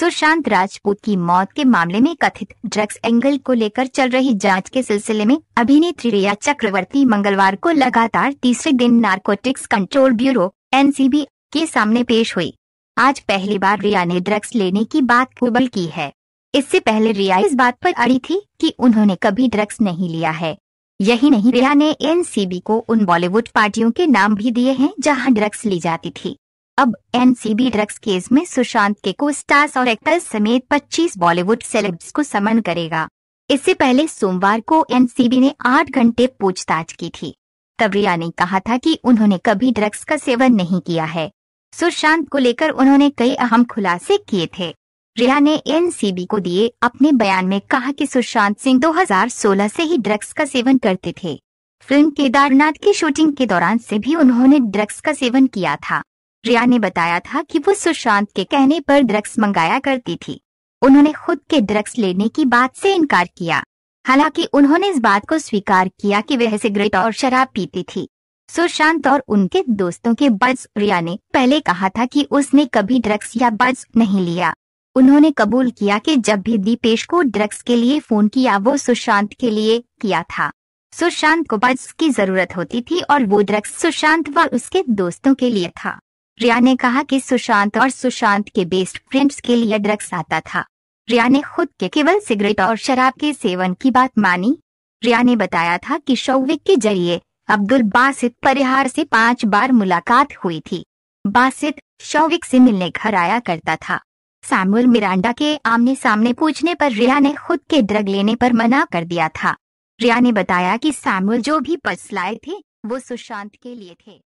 सुशांत राजपूत की मौत के मामले में कथित ड्रग्स एंगल को लेकर चल रही जांच के सिलसिले में अभिनेत्री रिया चक्रवर्ती मंगलवार को लगातार तीसरे दिन नार्कोटिक्स कंट्रोल ब्यूरो एन के सामने पेश हुई आज पहली बार रिया ने ड्रग्स लेने की बात कुबल की है इससे पहले रिया इस बात पर अड़ी थी कि उन्होंने कभी ड्रग्स नहीं लिया है यही नहीं रिया ने एनसीबी को उन बॉलीवुड पार्टियों के नाम भी दिए हैं जहां ड्रग्स ली जाती थी अब एनसीबी ड्रग्स केस में सुशांत के को स्टार्स और एक्टर्स समेत 25 बॉलीवुड सेलेब्स को समन करेगा इससे पहले सोमवार को एनसीबी ने आठ घंटे पूछताछ की थी तब रिया ने कहा था कि उन्होंने कभी ड्रग्स का सेवन नहीं किया है सुशांत को लेकर उन्होंने कई अहम खुलासे किए थे रिया ने एन को दिए अपने बयान में कहा कि सुशांत सिंह 2016 से ही ड्रग्स का सेवन करते थे फिल्म केदारनाथ की शूटिंग के दौरान से भी उन्होंने ड्रग्स का सेवन किया था रिया ने बताया था कि वो सुशांत के कहने पर ड्रग्स मंगाया करती थी उन्होंने खुद के ड्रग्स लेने की बात से इनकार किया हालांकि उन्होंने इस बात को स्वीकार किया कि वह सिगरेट और शराब पीती थी सुशांत और उनके दोस्तों के बर्ड्स रिया ने पहले कहा था कि उसने कभी ड्रग्स या बर्ड्स नहीं लिया उन्होंने कबूल किया कि जब भी दीपेश को ड्रग्स के लिए फोन किया वो सुशांत के लिए किया था सुशांत को बर्ड्स की जरूरत होती थी और वो ड्रग्स सुशांत व उसके दोस्तों के लिए था रिया ने कहा कि सुशांत और सुशांत के बेस्ट फ्रेंड्स के लिए ड्रग्स आता था रिया ने खुद के केवल सिगरेट और शराब के सेवन की बात मानी रिया ने बताया था कि शौविक के जरिए अब्दुल बासित परिहार से पांच बार मुलाकात हुई थी बासित शौविक से मिलने घर आया करता था सैमुअल मिरांडा के आमने सामने पूछने पर रिया ने खुद के ड्रग लेने पर मना कर दिया था रिया ने बताया कि सैमुअल जो भी पर्स लाए थे वो सुशांत के लिए थे